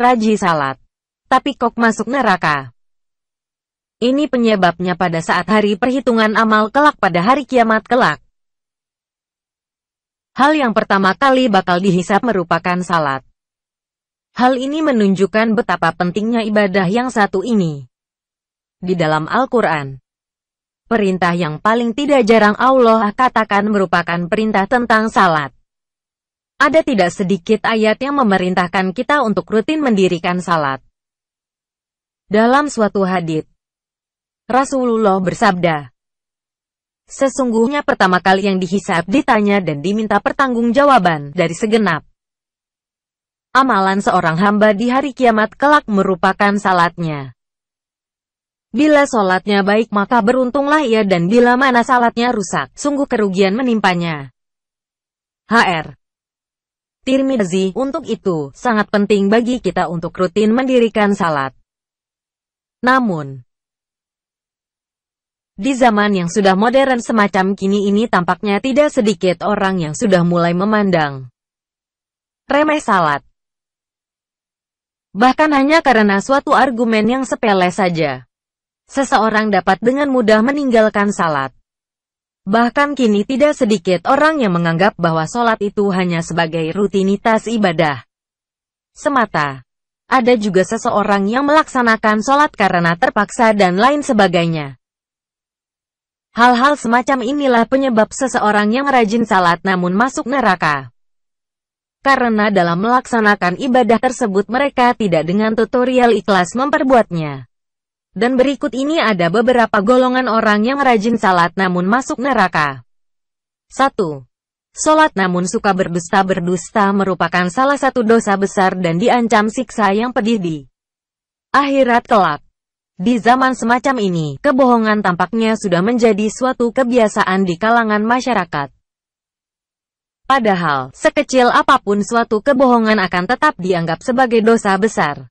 Raji Salat. Tapi Kok masuk neraka. Ini penyebabnya pada saat hari perhitungan amal kelak pada hari kiamat kelak. Hal yang pertama kali bakal dihisap merupakan salat. Hal ini menunjukkan betapa pentingnya ibadah yang satu ini. Di dalam Al-Quran, perintah yang paling tidak jarang Allah katakan merupakan perintah tentang salat. Ada tidak sedikit ayat yang memerintahkan kita untuk rutin mendirikan salat. Dalam suatu hadis, Rasulullah bersabda, Sesungguhnya pertama kali yang dihisap ditanya dan diminta pertanggungjawaban dari segenap. Amalan seorang hamba di hari kiamat kelak merupakan salatnya. Bila salatnya baik maka beruntunglah ia dan bila mana salatnya rusak, sungguh kerugian menimpanya. HR Tirmizi. Untuk itu, sangat penting bagi kita untuk rutin mendirikan salat. Namun, di zaman yang sudah modern semacam kini ini tampaknya tidak sedikit orang yang sudah mulai memandang remeh salat. Bahkan hanya karena suatu argumen yang sepele saja. Seseorang dapat dengan mudah meninggalkan salat. Bahkan kini tidak sedikit orang yang menganggap bahwa sholat itu hanya sebagai rutinitas ibadah semata. Ada juga seseorang yang melaksanakan sholat karena terpaksa dan lain sebagainya. Hal-hal semacam inilah penyebab seseorang yang rajin salat namun masuk neraka. Karena dalam melaksanakan ibadah tersebut mereka tidak dengan tutorial ikhlas memperbuatnya. Dan berikut ini ada beberapa golongan orang yang rajin salat namun masuk neraka. 1. Salat namun suka berdusta-berdusta merupakan salah satu dosa besar dan diancam siksa yang pedih di akhirat kelak. Di zaman semacam ini, kebohongan tampaknya sudah menjadi suatu kebiasaan di kalangan masyarakat. Padahal, sekecil apapun suatu kebohongan akan tetap dianggap sebagai dosa besar.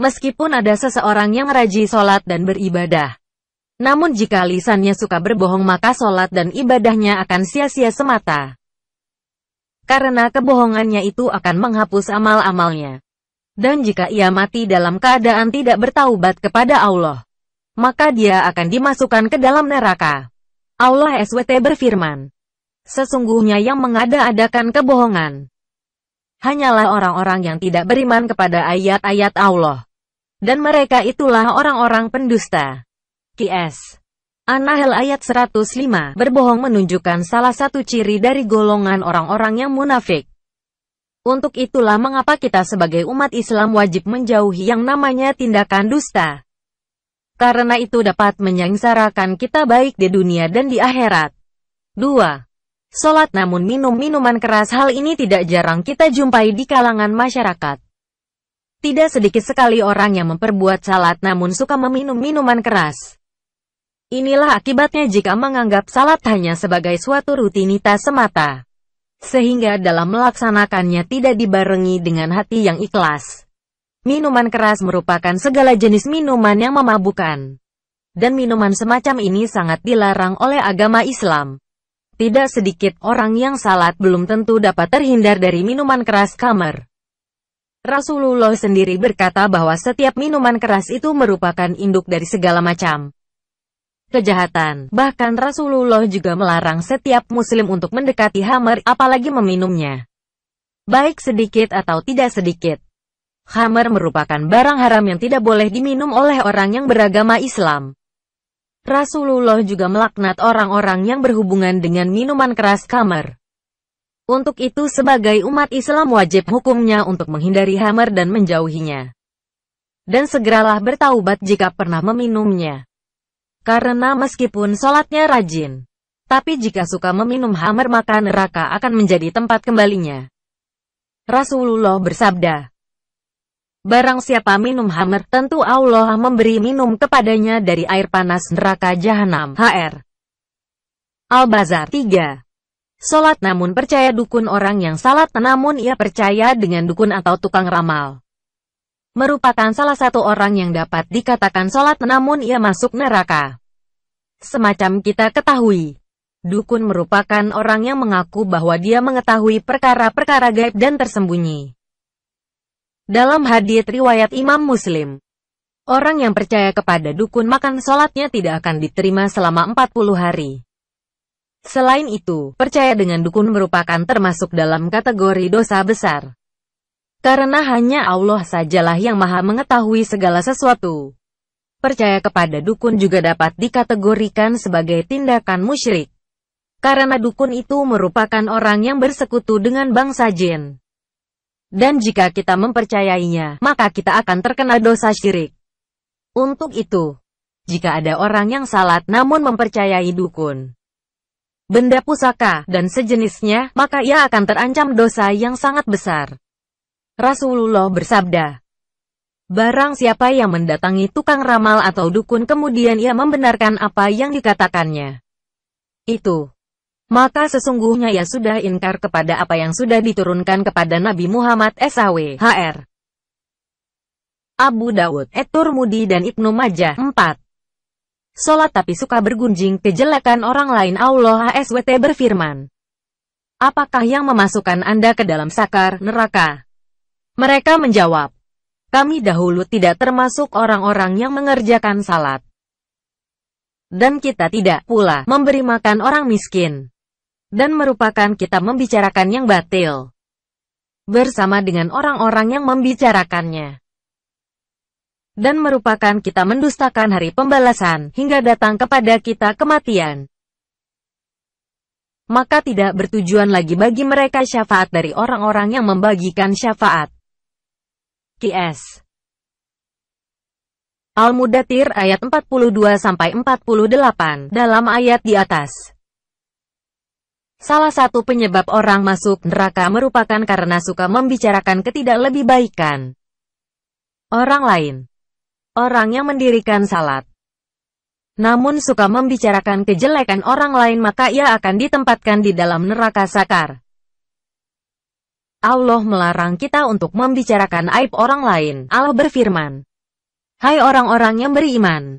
Meskipun ada seseorang yang rajin sholat dan beribadah, namun jika lisannya suka berbohong maka sholat dan ibadahnya akan sia-sia semata. Karena kebohongannya itu akan menghapus amal-amalnya. Dan jika ia mati dalam keadaan tidak bertaubat kepada Allah, maka dia akan dimasukkan ke dalam neraka. Allah SWT berfirman, Sesungguhnya yang mengada-adakan kebohongan, hanyalah orang-orang yang tidak beriman kepada ayat-ayat Allah. Dan mereka itulah orang-orang pendusta. QS. Anahel ayat 105 berbohong menunjukkan salah satu ciri dari golongan orang-orang yang munafik. Untuk itulah mengapa kita sebagai umat Islam wajib menjauhi yang namanya tindakan dusta. Karena itu dapat menyengsarakan kita baik di dunia dan di akhirat. 2 sholat namun minum minuman keras hal ini tidak jarang kita jumpai di kalangan masyarakat. Tidak sedikit sekali orang yang memperbuat salat namun suka meminum minuman keras. Inilah akibatnya jika menganggap salat hanya sebagai suatu rutinitas semata. Sehingga dalam melaksanakannya tidak dibarengi dengan hati yang ikhlas. Minuman keras merupakan segala jenis minuman yang memabukkan. Dan minuman semacam ini sangat dilarang oleh agama Islam. Tidak sedikit orang yang salat belum tentu dapat terhindar dari minuman keras kamar. Rasulullah sendiri berkata bahwa setiap minuman keras itu merupakan induk dari segala macam kejahatan. Bahkan Rasulullah juga melarang setiap muslim untuk mendekati hamer, apalagi meminumnya. Baik sedikit atau tidak sedikit. Hamer merupakan barang haram yang tidak boleh diminum oleh orang yang beragama Islam. Rasulullah juga melaknat orang-orang yang berhubungan dengan minuman keras kamar. Untuk itu sebagai umat Islam wajib hukumnya untuk menghindari hamar dan menjauhinya. Dan segeralah bertaubat jika pernah meminumnya. Karena meskipun sholatnya rajin, tapi jika suka meminum hamar maka neraka akan menjadi tempat kembalinya. Rasulullah bersabda, Barang siapa minum hamer, tentu Allah memberi minum kepadanya dari air panas neraka jahanam. HR Al-Bazar 3 Salat namun percaya dukun orang yang salat namun ia percaya dengan dukun atau tukang ramal. Merupakan salah satu orang yang dapat dikatakan salat namun ia masuk neraka. Semacam kita ketahui. Dukun merupakan orang yang mengaku bahwa dia mengetahui perkara-perkara gaib dan tersembunyi. Dalam hadits riwayat Imam Muslim, orang yang percaya kepada dukun makan sholatnya tidak akan diterima selama 40 hari. Selain itu, percaya dengan dukun merupakan termasuk dalam kategori dosa besar. Karena hanya Allah sajalah yang maha mengetahui segala sesuatu. Percaya kepada dukun juga dapat dikategorikan sebagai tindakan musyrik. Karena dukun itu merupakan orang yang bersekutu dengan bangsa jin. Dan jika kita mempercayainya, maka kita akan terkena dosa syirik. Untuk itu, jika ada orang yang salat namun mempercayai dukun, benda pusaka, dan sejenisnya, maka ia akan terancam dosa yang sangat besar. Rasulullah bersabda, Barang siapa yang mendatangi tukang ramal atau dukun kemudian ia membenarkan apa yang dikatakannya. Itu maka sesungguhnya ia sudah inkar kepada apa yang sudah diturunkan kepada Nabi Muhammad SAW. HR. Abu Dawud, Etur Mudi dan Ibnu Majah. 4. Solat tapi suka bergunjing kejelekan orang lain Allah SWT berfirman. Apakah yang memasukkan Anda ke dalam sakar, neraka? Mereka menjawab, kami dahulu tidak termasuk orang-orang yang mengerjakan salat. Dan kita tidak pula memberi makan orang miskin dan merupakan kita membicarakan yang batil. Bersama dengan orang-orang yang membicarakannya. Dan merupakan kita mendustakan hari pembalasan, hingga datang kepada kita kematian. Maka tidak bertujuan lagi bagi mereka syafaat dari orang-orang yang membagikan syafaat. QS Al-Mudatir ayat 42-48 dalam ayat di atas. Salah satu penyebab orang masuk neraka merupakan karena suka membicarakan ketidaklebihbaikan orang lain. Orang yang mendirikan salat, namun suka membicarakan kejelekan orang lain maka ia akan ditempatkan di dalam neraka sakar. Allah melarang kita untuk membicarakan aib orang lain. Allah berfirman, Hai orang-orang yang beriman,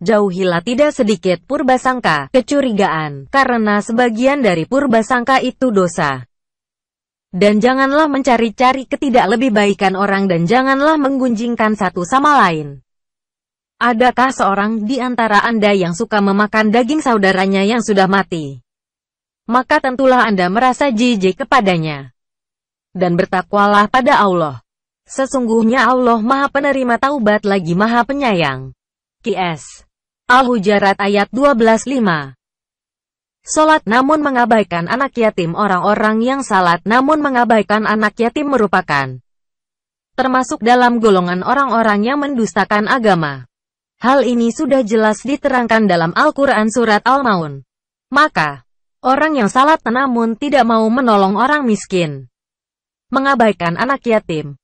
Jauhilah tidak sedikit purbasangka, kecurigaan, karena sebagian dari purbasangka itu dosa. Dan janganlah mencari-cari ketidaklebihbaikan orang dan janganlah menggunjingkan satu sama lain. Adakah seorang di antara Anda yang suka memakan daging saudaranya yang sudah mati? Maka tentulah Anda merasa jijik kepadanya. Dan bertakwalah pada Allah. Sesungguhnya Allah Maha Penerima Taubat lagi Maha Penyayang. QS Al-Hujarat ayat 12.5 Salat namun mengabaikan anak yatim Orang-orang yang salat namun mengabaikan anak yatim merupakan termasuk dalam golongan orang-orang yang mendustakan agama. Hal ini sudah jelas diterangkan dalam Al-Quran Surat Al-Maun. Maka, orang yang salat namun tidak mau menolong orang miskin, mengabaikan anak yatim,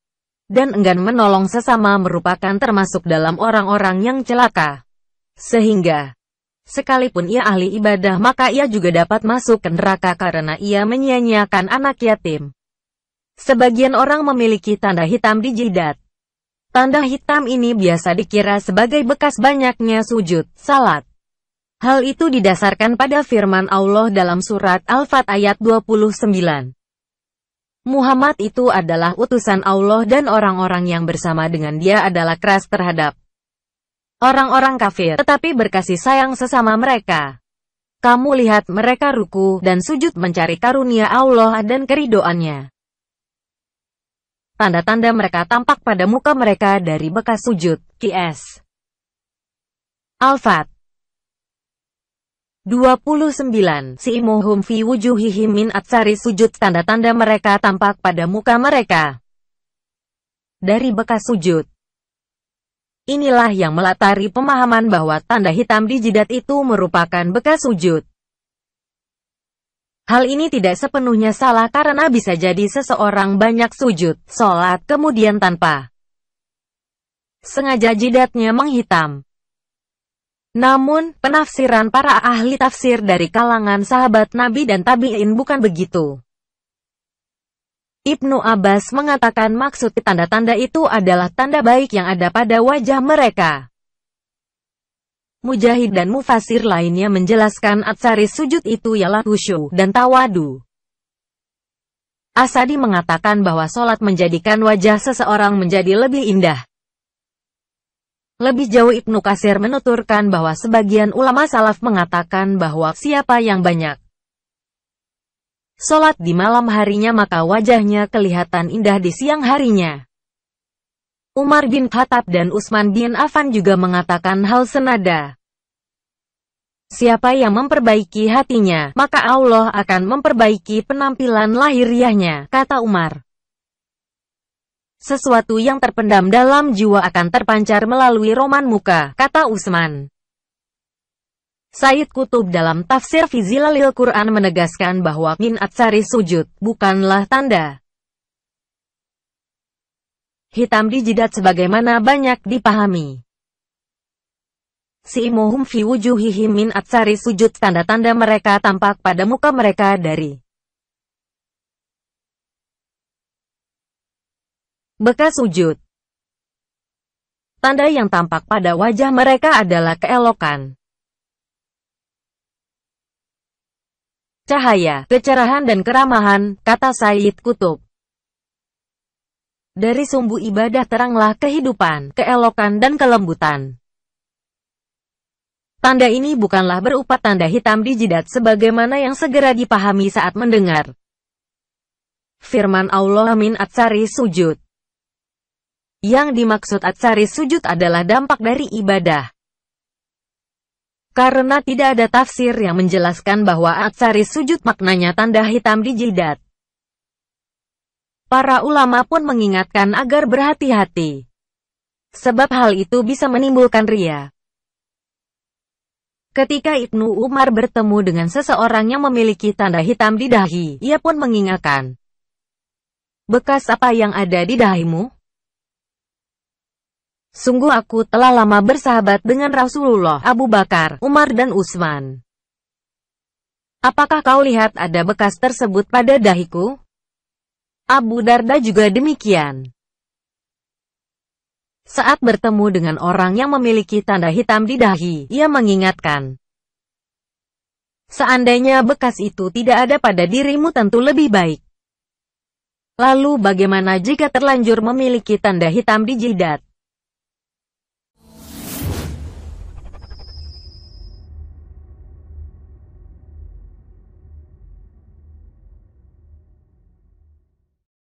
dan enggan menolong sesama merupakan termasuk dalam orang-orang yang celaka. Sehingga, sekalipun ia ahli ibadah maka ia juga dapat masuk ke neraka karena ia menyia-nyiakan anak yatim. Sebagian orang memiliki tanda hitam di jidat. Tanda hitam ini biasa dikira sebagai bekas banyaknya sujud, salat. Hal itu didasarkan pada firman Allah dalam surat Al-Fat ayat 29. Muhammad itu adalah utusan Allah dan orang-orang yang bersama dengan dia adalah keras terhadap orang-orang kafir, tetapi berkasih sayang sesama mereka. Kamu lihat mereka ruku dan sujud mencari karunia Allah dan keridoannya. Tanda-tanda mereka tampak pada muka mereka dari bekas sujud, QS Al-Fat 29. imuhum fi wujuhihim min atsari sujud Tanda-tanda mereka tampak pada muka mereka. Dari bekas sujud. Inilah yang melatari pemahaman bahwa tanda hitam di jidat itu merupakan bekas sujud. Hal ini tidak sepenuhnya salah karena bisa jadi seseorang banyak sujud, sholat, kemudian tanpa sengaja jidatnya menghitam. Namun, penafsiran para ahli tafsir dari kalangan sahabat Nabi dan tabi'in bukan begitu. Ibnu Abbas mengatakan maksud tanda-tanda itu adalah tanda baik yang ada pada wajah mereka. Mujahid dan Mufasir lainnya menjelaskan atsari sujud itu ialah khusyuk dan tawadu. Asadi mengatakan bahwa sholat menjadikan wajah seseorang menjadi lebih indah. Lebih jauh Ibnu Kasir menuturkan bahwa sebagian ulama salaf mengatakan bahwa siapa yang banyak Solat di malam harinya maka wajahnya kelihatan indah di siang harinya. Umar bin Khattab dan Usman bin Affan juga mengatakan hal senada. Siapa yang memperbaiki hatinya, maka Allah akan memperbaiki penampilan lahiriahnya, kata Umar. Sesuatu yang terpendam dalam jiwa akan terpancar melalui roman muka, kata Usman. Said Kutub dalam tafsir Fizilalil Quran menegaskan bahwa minat sari sujud bukanlah tanda hitam di jidat sebagaimana banyak dipahami. Si'muhum fi wujuhihim min atsari sujud tanda-tanda mereka tampak pada muka mereka dari bekas sujud. Tanda yang tampak pada wajah mereka adalah keelokan. cahaya, kecerahan dan keramahan, kata Said Kutub. Dari sumbu ibadah teranglah kehidupan, keelokan dan kelembutan. Tanda ini bukanlah berupa tanda hitam di jidat sebagaimana yang segera dipahami saat mendengar. Firman Allah Amin atsari sujud. Yang dimaksud atsari sujud adalah dampak dari ibadah. Karena tidak ada tafsir yang menjelaskan bahwa atsari sujud maknanya tanda hitam di jidat. Para ulama pun mengingatkan agar berhati-hati. Sebab hal itu bisa menimbulkan ria. Ketika Ibnu Umar bertemu dengan seseorang yang memiliki tanda hitam di dahi, ia pun mengingatkan. Bekas apa yang ada di dahimu? Sungguh aku telah lama bersahabat dengan Rasulullah, Abu Bakar, Umar dan Utsman. Apakah kau lihat ada bekas tersebut pada dahiku? Abu Darda juga demikian. Saat bertemu dengan orang yang memiliki tanda hitam di dahi, ia mengingatkan. Seandainya bekas itu tidak ada pada dirimu tentu lebih baik. Lalu bagaimana jika terlanjur memiliki tanda hitam di jidat?